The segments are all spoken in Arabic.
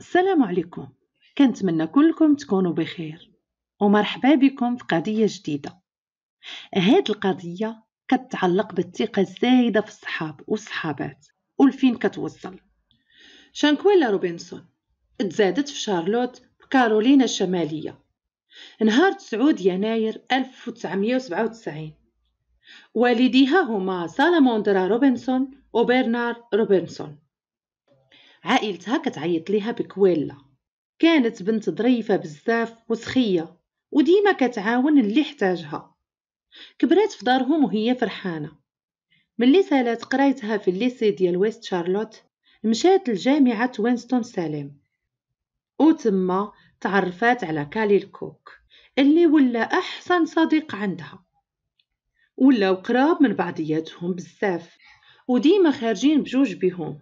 السلام عليكم كنتمنى كلكم تكونوا بخير ومرحبا بكم في قضية جديدة هاد القضية كتعلق بالثقة الزايدة في الصحاب والصحابات ولفين كتوصل شانكويلا روبنسون تزادت في شارلوت كارولينا الشمالية نهار 9 يناير 1997 والديها هما سالاموندرا روبنسون وبرنار روبنسون عائلتها كتعيط ليها بكويلا كانت بنت ظريفة بزاف وسخية وديما كتعاون اللي احتاجها كبرات في دارهم وهي فرحانة ملي سالات قرايتها في الليسي ديال ويست شارلوت مشات لجامعة وينستون سالم وتما تعرفات على كالي الكوك اللي ولا أحسن صديق عندها ولاو قراب من بعضياتهم بزاف وديما خارجين بجوج بهم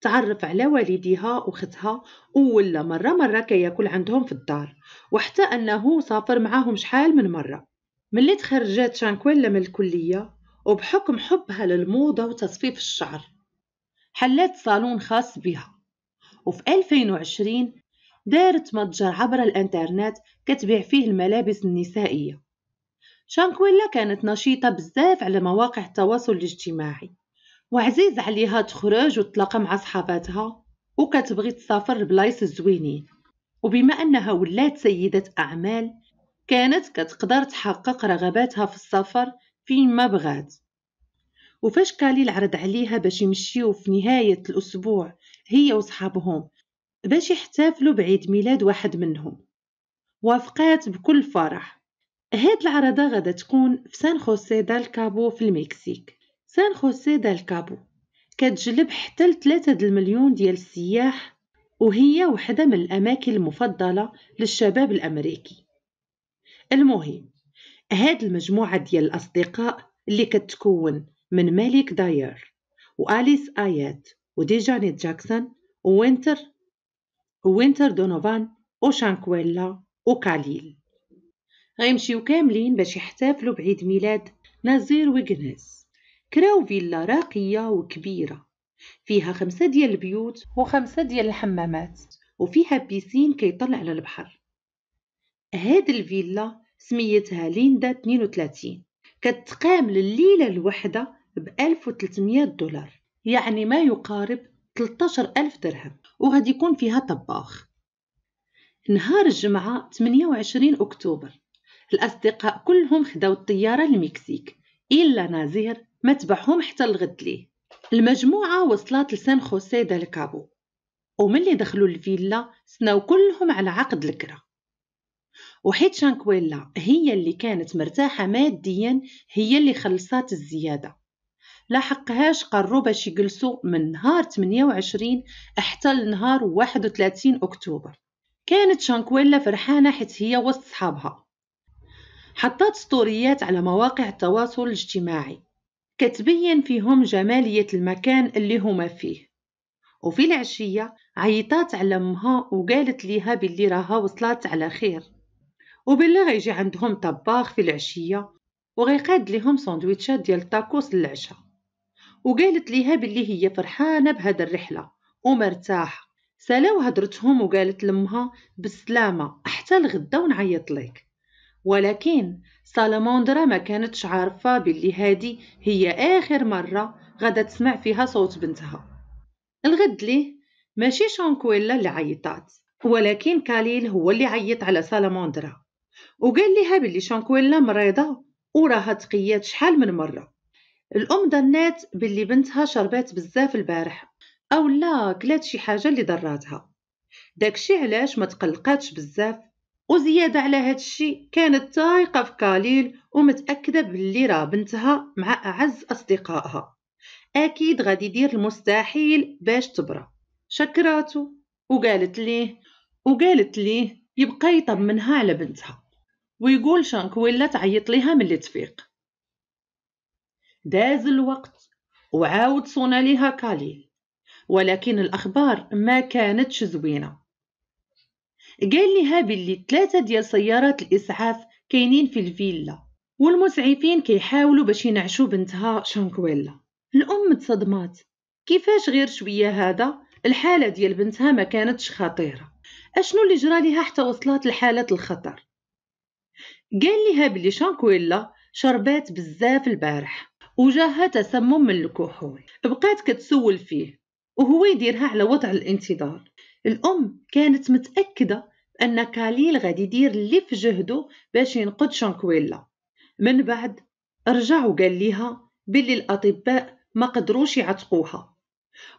تعرف على والديها وختها ولا مرة مرة كياكل عندهم في الدار وحتى أنه سافر معاهم شحال من مرة ملي تخرجات شانكويلا من الكلية وبحكم حبها للموضة وتصفيف الشعر حلات صالون خاص بها وفي 2020 دارت متجر عبر الانترنت كتبيع فيه الملابس النسائية شانكويلا كانت نشيطة بزاف على مواقع التواصل الاجتماعي وعزيز عليها تخرج وتلاقى مع صحاباتها وكتبغي تسافر لبلايص زوينين وبما أنها ولات سيدة أعمال كانت كتقدر تحقق رغباتها في السفر فين ما بغات وفاش كالي العرض عليها باش يمشيو في نهاية الأسبوع هي وصحابهم باش يحتفلوا بعيد ميلاد واحد منهم وافقات بكل فرح هاد العرضة غدا تكون في سان خوسيه دال كابو في المكسيك سان خوسيه دال كابو كتجلب حتى لتلاتة د المليون ديال السياح وهي وحدة من الأماكن المفضلة للشباب الأمريكي المهم هاد المجموعة ديال الأصدقاء اللي كتكون من مالك داير وأليس آيات ودي جانيت جاكسون ووينتر وينتر دونوفان وشانكويلا وكاليل غيمشيو كاملين باش يحتفلوا بعيد ميلاد نزير ويغنيس كراو فيلا راقية وكبيرة فيها خمسة ديال البيوت وخمسة ديال الحمامات وفيها بيسين كيطل على البحر هاد الفيلا سميتها ليندا 32 كتقام لليلة الوحدة ب 1300 دولار يعني ما يقارب 13 ألف درهم وغادي يكون فيها طباخ نهار الجمعة 28 أكتوبر الأصدقاء كلهم خداو الطيارة للمكسيك إلا نازير ما تبعهم حتى الغد ليه المجموعة وصلت لسان خوسيه دا الكابو اللي دخلوا الفيلا سناو كلهم على عقد الكرة وحيت شانكويلا هي اللي كانت مرتاحة ماديا هي اللي خلصات الزيادة حقهاش قرروا باش يجلسوا من نهار 28 حتى لنهار 31 أكتوبر كانت شانكويلا فرحانة حيت هي وسط صحابها حطات ستوريات على مواقع التواصل الاجتماعي كتبين فيهم جمالية المكان اللي هما فيه وفي العشية عيطات على أمها وقالت ليها باللي راها وصلات على خير وبالله غيجي عندهم طباخ في العشية وغيقاد ليهم سندويتشات ديال تاكوس للعشاء وقالت ليها باللي هي فرحانة بهاد الرحلة ومرتاحة سالاو هدرتهم وقالت لامها بالسلامة حتى الغدا ونعيط لك ولكن سالاموندرا ما كانتش عارفة باللي هادي هي آخر مرة غدا تسمع فيها صوت بنتها الغد ليه ماشي شانكويلا اللي عيطات ولكن كاليل هو اللي عيط على سالاموندرا وقال لها باللي شانكويلا مريضة وراها تقيات شحال من مرة الأم ظنات باللي بنتها شربات بزاف البارح أو لا كلات شي حاجة اللي ضراتها داكشي علاش ما تقلقاتش بزاف وزيادة على هذا الشيء كانت تايقة في كاليل ومتأكدة باللي راه بنتها مع أعز أصدقائها أكيد غادي يدير المستحيل باش تبرى شكراتو وقالت ليه وقالت ليه يبقى يطمنها على بنتها ويقول ولا تعيط ليها ملي تفيق داز الوقت وعاود صونا ليها كاليل ولكن الأخبار ما كانتش زوينة قال لي هابلي ثلاثة ديال سيارات الإسعاف كاينين في الفيلا والمسعفين كيحاولوا باش ينعشوا بنتها شانكويلا الأم تصدمات كيفاش غير شوية هذا الحالة ديال بنتها ما كانتش خطيرة أشنو اللي جرى ليها حتى وصلت لحالة الخطر قال ليها بلي شانكويلا شربات بزاف البارح وجاها تسمم من الكحول بقات كتسول فيه وهو يديرها على وضع الانتظار الأم كانت متأكدة بأن كاليل غادي يدير اللي في جهده باش ينقذ شانكويلا من بعد رجع وقال ليها باللي الأطباء ما قدروش يعتقوها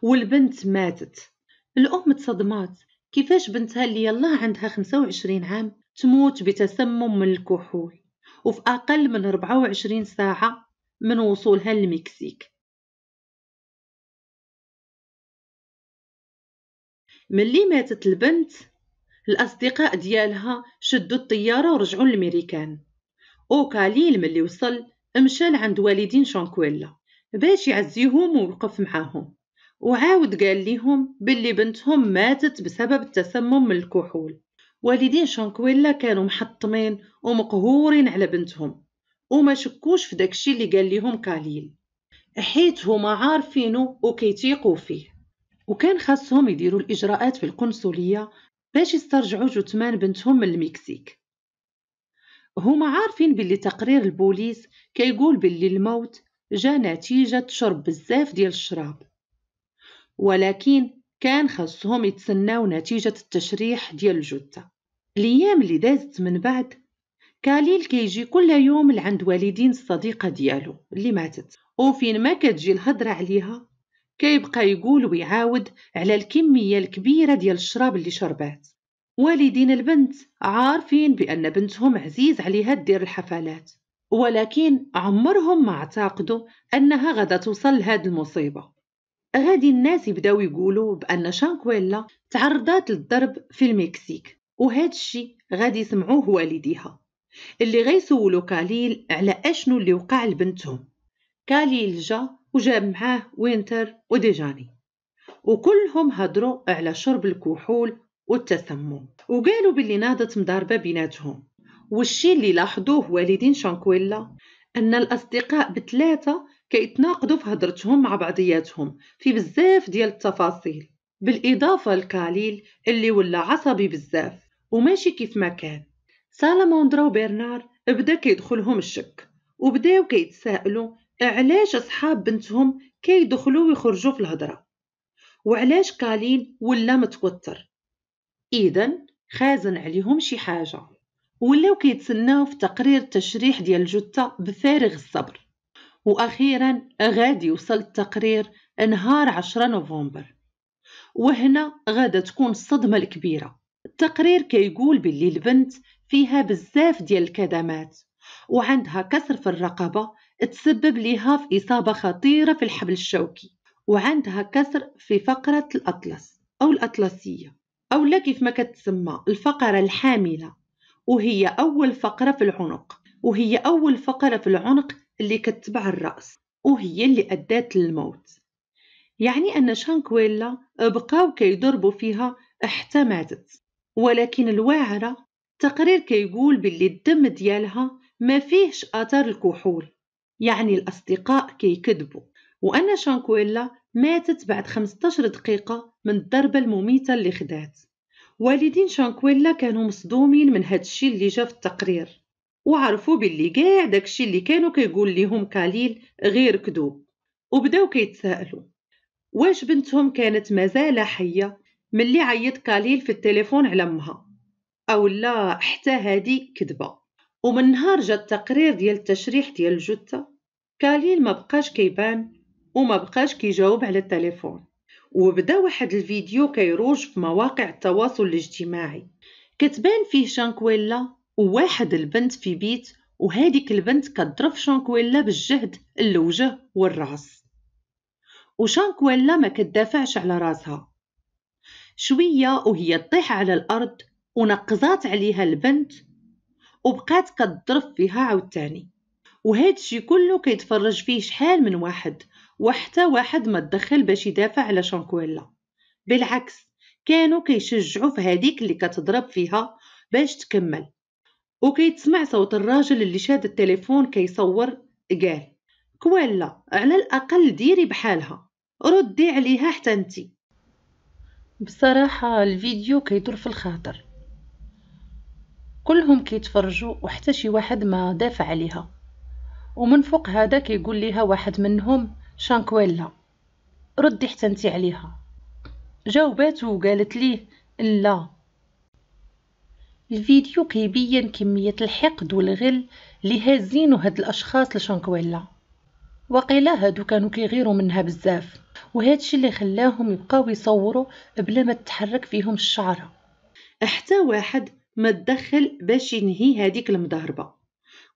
والبنت ماتت الأم تصدمات كيفاش بنتها اللي يلاه عندها 25 عام تموت بتسمم من الكحول وفي أقل من 24 ساعة من وصولها للمكسيك ملي ماتت البنت الأصدقاء ديالها شدوا الطيارة ورجعوا للميريكان وكاليل ملي وصل مشى لعند والدين شونكويلا باش يعزيهم ويوقف معاهم وعاود قال ليهم باللي بنتهم ماتت بسبب التسمم من الكحول والدين شونكويلا كانوا محطمين ومقهورين على بنتهم وما شكوش في داكشي اللي قال ليهم كاليل حيت هما عارفينو وكيتيقوا فيه وكان خاصهم يديروا الإجراءات في القنصلية باش يسترجعوا جثمان بنتهم من المكسيك هما عارفين باللي تقرير البوليس كيقول باللي الموت جا نتيجة شرب بزاف ديال الشراب ولكن كان خاصهم يتسناو نتيجة التشريح ديال الجثة الأيام اللي دازت من بعد كاليل كيجي كل يوم لعند والدين الصديقة ديالو اللي ماتت وفين ما كتجي الهضرة عليها كيبقى يقول ويعاود على الكمية الكبيرة ديال الشراب اللي شربات والدين البنت عارفين بأن بنتهم عزيز عليها دير الحفلات ولكن عمرهم ما اعتقدوا أنها غدا توصل لهاد المصيبة غادي الناس يبداو يقولوا بأن شانكويلا تعرضات للضرب في المكسيك وهاد الشي غادي يسمعوه والديها اللي غيسولو كاليل على اشنو اللي وقع لبنتهم كاليل جا وجاب معاه وينتر وديجاني وكلهم هدروا على شرب الكحول والتسمم وقالوا باللي نادت مضاربة بيناتهم والشي اللي لاحظوه والدين شانكويلا أن الأصدقاء بثلاثة كيتناقضوا في هدرتهم مع بعضياتهم في بزاف ديال التفاصيل بالإضافة لكاليل اللي ولا عصبي بزاف وماشي كيف ما كان سالاموندرا وبرنار بدا كيدخلهم الشك وبداو كيتسائلوا علاش أصحاب بنتهم كيدخلوا ويخرجوا في الهضرة وعلاش كالين ولا متوتر إذا خازن عليهم شي حاجة ولاو كيتسناو في تقرير التشريح ديال الجثة بفارغ الصبر وأخيرا غادي يوصل التقرير نهار 10 نوفمبر وهنا غادا تكون الصدمة الكبيرة التقرير كيقول باللي البنت فيها بزاف ديال الكدمات وعندها كسر في الرقبة تسبب لها في إصابة خطيرة في الحبل الشوكي وعندها كسر في فقرة الأطلس أو الأطلسية أو لا كيف ما كتسمى الفقرة الحاملة وهي أول فقرة في العنق وهي أول فقرة في العنق اللي كتبع الرأس وهي اللي أدات للموت يعني أن شانكويلا بقاو كيضربوا فيها حتى ماتت ولكن الواعرة تقرير كيقول باللي الدم ديالها ما فيهش أثر الكحول يعني الأصدقاء كيكذبوا وأن شانكويلا ماتت بعد 15 دقيقة من الضربة المميتة اللي خدات والدين شانكويلا كانوا مصدومين من هاد الشي اللي جا في التقرير وعرفوا باللي كاع داكشي اللي كانوا كيقول ليهم كاليل غير كذوب وبداو كيتسائلوا واش بنتهم كانت مازال حيه ملي عيط كاليل في التليفون على امها او لا حتى هادي كذبه ومن نهار جا التقرير ديال التشريح ديال الجثة كاليل ما بقاش كيبان وما بقاش كيجاوب على التليفون وبدا واحد الفيديو كيروج في مواقع التواصل الاجتماعي كتبان فيه شانكويلا وواحد البنت في بيت وهاديك البنت كضرب شانكويلا بالجهد الوجه والراس وشانكويلا ما كتدافعش على راسها شوية وهي طيح على الأرض ونقزات عليها البنت وبقات كتضرب فيها عاوتاني وهذا الشيء كله كيتفرج فيه شحال من واحد وحتى واحد ما تدخل باش يدافع على شانكويلا بالعكس كانوا كيشجعوا في هذيك اللي كتضرب فيها باش تكمل وكيتسمع صوت الراجل اللي شاد التليفون كيصور قال كوالا على الاقل ديري بحالها ردي عليها حتى انتي بصراحه الفيديو كيدور في الخاطر كلهم كيتفرجوا وحتى شي واحد ما دافع عليها ومن فوق هذا كيقول ليها واحد منهم شانكويلا ردي حتى انت عليها جاوباتو وقالت ليه لا الفيديو كيبين كمية الحقد والغل اللي هازينو هاد الأشخاص لشانكويلا وقيلا هادو كانوا كيغيروا منها بزاف وهادشي اللي خلاهم يبقاو يصوروا بلا ما تتحرك فيهم الشعره حتى واحد ما تدخل باش ينهي هذيك المضاربه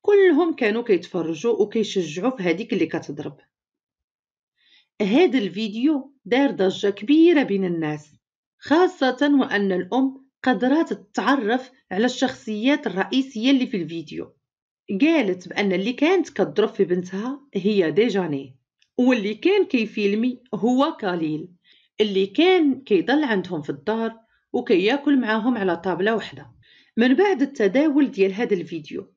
كلهم كانوا كيتفرجوا وكيشجعوا في هذيك اللي كتضرب هذا الفيديو دار ضجه كبيره بين الناس خاصه وان الام قدرات تتعرف على الشخصيات الرئيسيه اللي في الفيديو قالت بان اللي كانت كضرب في بنتها هي ديجاني واللي كان كيفيلمي هو كاليل اللي كان كيضل عندهم في الدار وكياكل معاهم على طابله واحده من بعد التداول ديال هذا الفيديو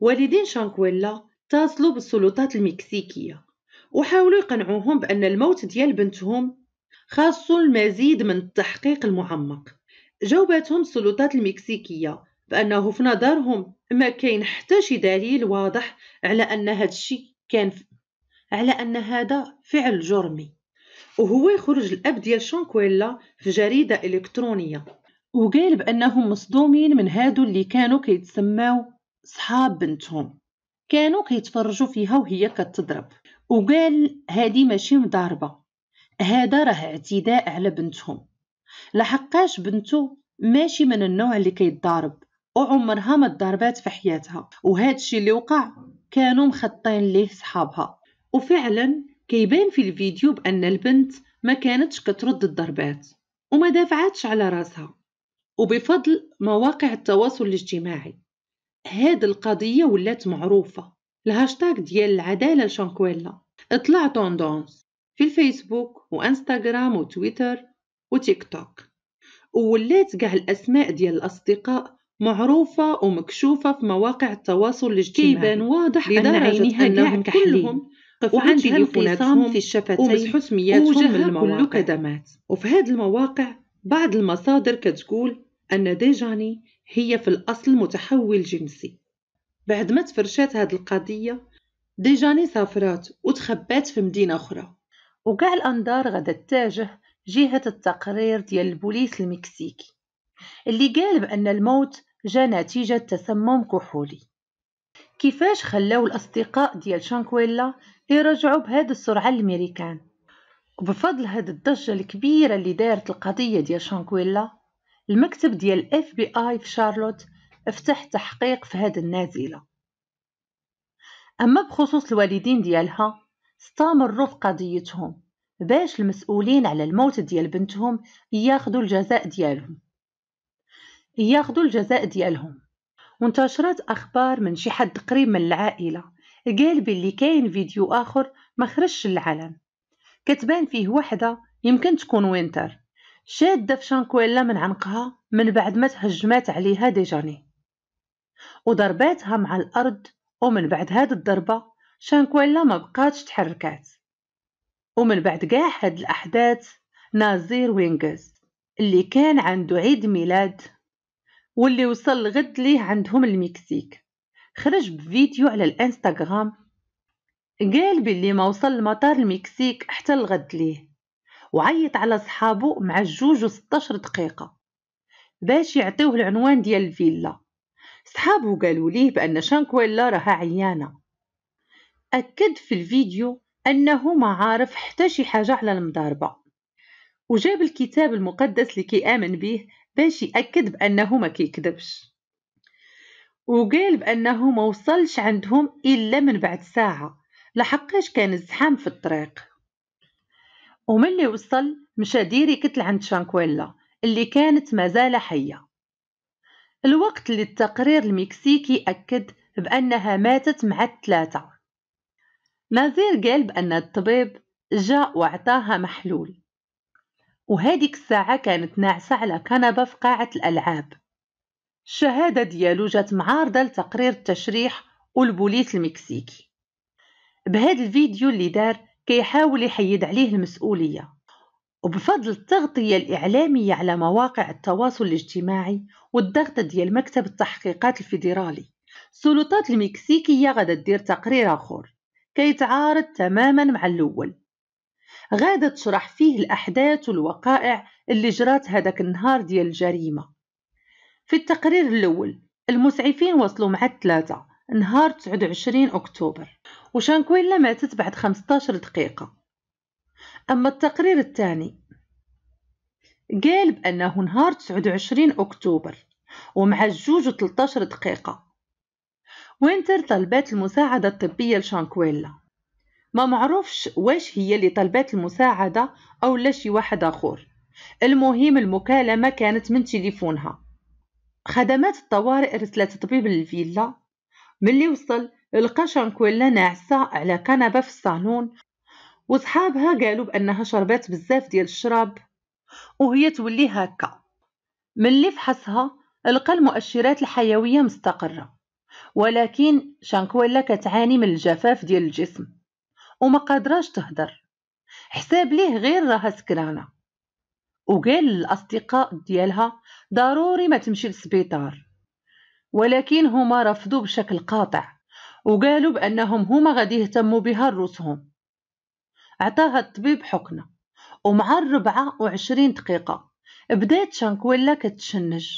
والدين شانكويلا تصلوا بالسلطات المكسيكية وحاولوا يقنعوهم بأن الموت ديال بنتهم خاصو المزيد من التحقيق المعمق جاوباتهم السلطات المكسيكية بأنه في نظرهم ما كاين حتى شي دليل واضح على أن هذا الشيء كان ف... على أن هذا فعل جرمي وهو يخرج الأب ديال شانكويلا في جريدة إلكترونية وقال بأنهم مصدومين من هادو اللي كانوا كيتسماو صحاب بنتهم كانوا كيتفرجوا فيها وهي كتضرب وقال هادي ماشي مضاربة هذا راه اعتداء على بنتهم لحقاش بنتو ماشي من النوع اللي كيتضارب وعمرها ما تضربات في حياتها وهذا الشيء اللي وقع كانوا مخطين ليه صحابها وفعلا كيبان في الفيديو بان البنت ما كانتش كترد الضربات وما دافعتش على راسها وبفضل مواقع التواصل الاجتماعي هاد القضية ولات معروفة الهاشتاغ ديال العدالة لشانكويلا طلع توندونس في الفيسبوك وانستغرام وتويتر وتيك توك وولات كاع الاسماء ديال الاصدقاء معروفة ومكشوفة في مواقع التواصل الاجتماعي كيبان واضح أن عينيها أنهم كلهم وعن الخصام في الشفتين ومسحوا سمياتهم من المواقع كدمات وفي هاد المواقع بعض المصادر كتقول أن ديجاني هي في الأصل متحول جنسي بعد ما تفرشات هاد القضية ديجاني سافرات وتخبات في مدينة أخرى وكاع الأنظار غدا تتجه جهة التقرير ديال البوليس المكسيكي اللي قال بأن الموت جا نتيجة تسمم كحولي كيفاش خلاو الأصدقاء ديال شانكويلا يرجعوا بهاد السرعة الأمريكان وبفضل هاد الضجة الكبيرة اللي دارت القضية ديال شانكويلا المكتب ديال الاف بي اي في شارلوت افتح تحقيق في هاد النازلة أما بخصوص الوالدين ديالها استمروا في قضيتهم باش المسؤولين على الموت ديال بنتهم ياخذوا الجزاء ديالهم ياخذوا الجزاء ديالهم وانتشرت أخبار من شي حد قريب من العائلة قال باللي كاين فيديو آخر ما خرجش للعلن كتبان فيه وحدة يمكن تكون وينتر شادة في شانكويلا من عنقها من بعد ما تهجمات عليها ديجاني وضرباتها مع الأرض ومن بعد هاد الضربة شانكويلا ما بقاتش تحركات ومن بعد كاع هاد الأحداث نازير وينغز اللي كان عنده عيد ميلاد واللي وصل غد ليه عندهم المكسيك خرج بفيديو على الانستغرام قال باللي ما وصل لمطار المكسيك حتى الغد ليه وعيط على صحابو مع جوج وستاشر دقيقة باش يعطيوه العنوان ديال الفيلا صحابو قالوا ليه بأن شانكويلا راها عيانة أكد في الفيديو أنه ما عارف حتى شي حاجة على المضاربة وجاب الكتاب المقدس لكي آمن به باش يأكد بأنه ما كيكذبش وقال بأنه ما وصلش عندهم إلا من بعد ساعة لحقاش كان الزحام في الطريق ومن اللي وصل مشى كتل لعند شانكويلا اللي كانت مازال حية الوقت اللي التقرير المكسيكي أكد بأنها ماتت مع الثلاثة نازير قال بأن الطبيب جاء وعطاها محلول وهذيك الساعة كانت ناعسة على كنبة في قاعة الألعاب الشهادة ديالو جات معارضة لتقرير التشريح والبوليس المكسيكي بهذا الفيديو اللي دار كيحاول يحيد عليه المسؤولية وبفضل التغطية الإعلامية على مواقع التواصل الاجتماعي والضغط ديال مكتب التحقيقات الفيدرالي السلطات المكسيكية غادا دير تقرير آخر كيتعارض تماما مع الأول غادا تشرح فيه الأحداث والوقائع اللي جرات هذاك النهار ديال الجريمة في التقرير الأول المسعفين وصلوا مع الثلاثة نهار 29 أكتوبر وشانكويلا ماتت بعد 15 دقيقة أما التقرير الثاني قال بأنه نهار 29 أكتوبر ومع الجوج و 13 دقيقة وينتر طلبات المساعدة الطبية لشانكويلا ما معروفش واش هي اللي طلبات المساعدة أو لا شي واحد آخر المهم المكالمة كانت من تليفونها خدمات الطوارئ رسلت طبيب للفيلا ملي وصل لقى شانكويلا ناعسة على كنبة في الصالون وصحابها قالوا بأنها شربات بزاف ديال الشراب وهي تولي هكا ملي فحصها لقى المؤشرات الحيوية مستقرة ولكن شانكويلا كتعاني من الجفاف ديال الجسم وما قادراش تهدر حساب ليه غير راها سكرانة وقال للأصدقاء ديالها ضروري ما تمشي للسبيطار ولكن هما رفضوا بشكل قاطع وقالوا بأنهم هما غادي يهتموا بها روسهم عطاها الطبيب حقنة ومع الربعة وعشرين دقيقة بدات شانكويلا كتشنج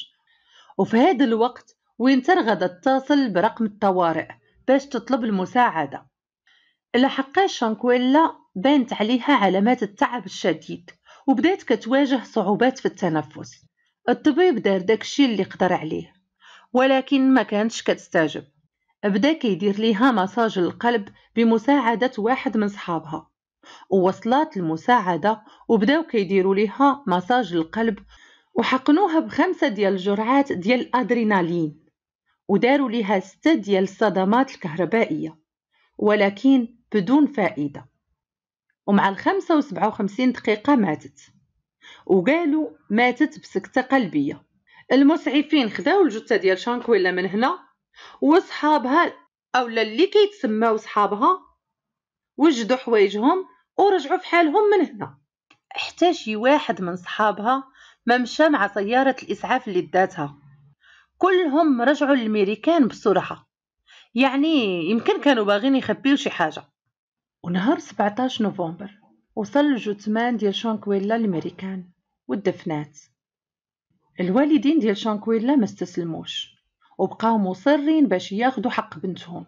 وفي هذا الوقت وينتر غدا تصل برقم الطوارئ باش تطلب المساعدة لحقا شانكويلا بانت عليها علامات التعب الشديد وبدات كتواجه صعوبات في التنفس الطبيب دار داكشي اللي قدر عليه ولكن ما كانتش كتستعجب بدا كيدير ليها مساج القلب بمساعدة واحد من صحابها ووصلات المساعدة وبداو كيديروا ليها مساج القلب وحقنوها بخمسة ديال الجرعات ديال الأدرينالين وداروا ليها ستة ديال الصدمات الكهربائية ولكن بدون فائدة ومع الخمسة وسبعة وخمسين دقيقة ماتت وقالوا ماتت بسكتة قلبية المسعفين خداو الجثه ديال شانكويلا من هنا وصحابها اولا اللي كيتسماو صحابها وجدوا حوايجهم ورجعوا في حالهم من هنا حتى شي واحد من صحابها ما مشى مع سياره الاسعاف اللي داتها كلهم رجعوا للميريكان بسرعه يعني يمكن كانوا باغين يخبيو شي حاجه ونهار 17 نوفمبر وصل الجثمان ديال شانكويلا للميريكان ودفنات الوالدين ديال شانكويلا ما استسلموش وبقاو مصرين باش ياخدوا حق بنتهم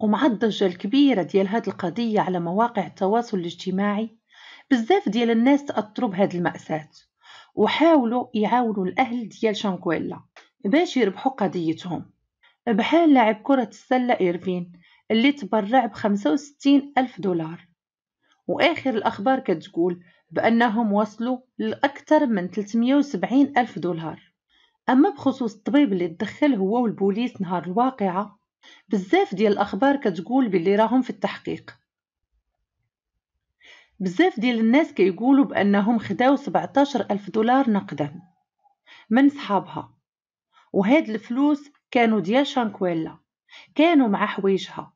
ومع الضجة الكبيرة ديال هاد القضية على مواقع التواصل الاجتماعي بزاف ديال الناس تأثروا بهاد المأساة وحاولوا يعاونوا الأهل ديال شانكويلا باش يربحوا قضيتهم بحال لاعب كرة السلة إيرفين اللي تبرع ب 65 ألف دولار وآخر الأخبار كتقول بأنهم وصلوا لأكثر من 370 ألف دولار أما بخصوص الطبيب اللي تدخل هو والبوليس نهار الواقعة بزاف ديال الأخبار كتقول باللي راهم في التحقيق بزاف ديال الناس كيقولوا بأنهم خداو 17 ألف دولار نقدا من صحابها وهاد الفلوس كانوا ديال شانكويلا كانوا مع حويجها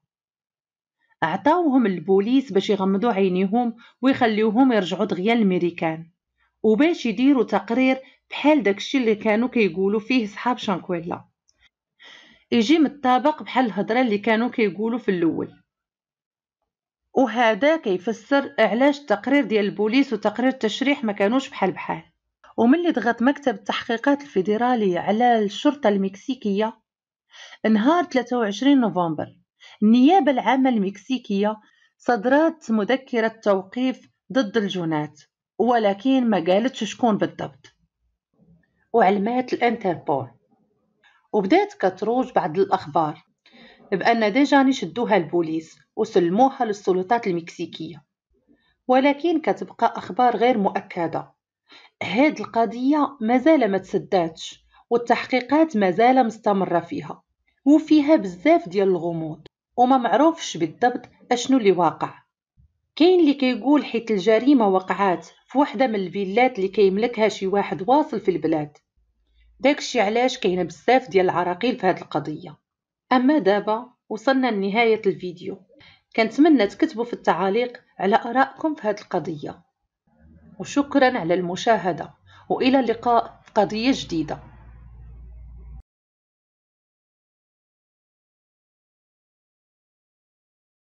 عطاوهم البوليس باش يغمضوا عينيهم ويخليوهم يرجعوا دغيا للميريكان وباش يديروا تقرير بحال داكشي اللي كانوا كيقولوا فيه صحاب شانكويلا يجي متطابق بحال الهضره اللي كانوا كيقولوا في الاول وهذا كيفسر علاش التقرير ديال البوليس وتقرير التشريح ما كانوش بحال بحال اللي ضغط مكتب التحقيقات الفيدرالي على الشرطه المكسيكيه نهار 23 نوفمبر النيابة العامة المكسيكية صدرت مذكرة توقيف ضد الجنات ولكن ما قالتش شكون بالضبط وعلمات الانتربول وبدات كتروج بعض الأخبار بأن ديجاني شدوها البوليس وسلموها للسلطات المكسيكية ولكن كتبقى أخبار غير مؤكدة هاد القضية مازال ما تسداتش والتحقيقات مازال مستمرة فيها وفيها بزاف ديال الغموض وما معروفش بالضبط اشنو اللي واقع كاين اللي كيقول حيت الجريمه وقعات في وحده من الفيلات اللي كيملكها شي واحد واصل في البلاد داكشي علاش كاينه بزاف ديال العراقيل في هذه القضيه اما دابا وصلنا لنهايه الفيديو كنتمنى تكتبوا في التعاليق على ارائكم في هذه القضيه وشكرا على المشاهده والى اللقاء في قضيه جديده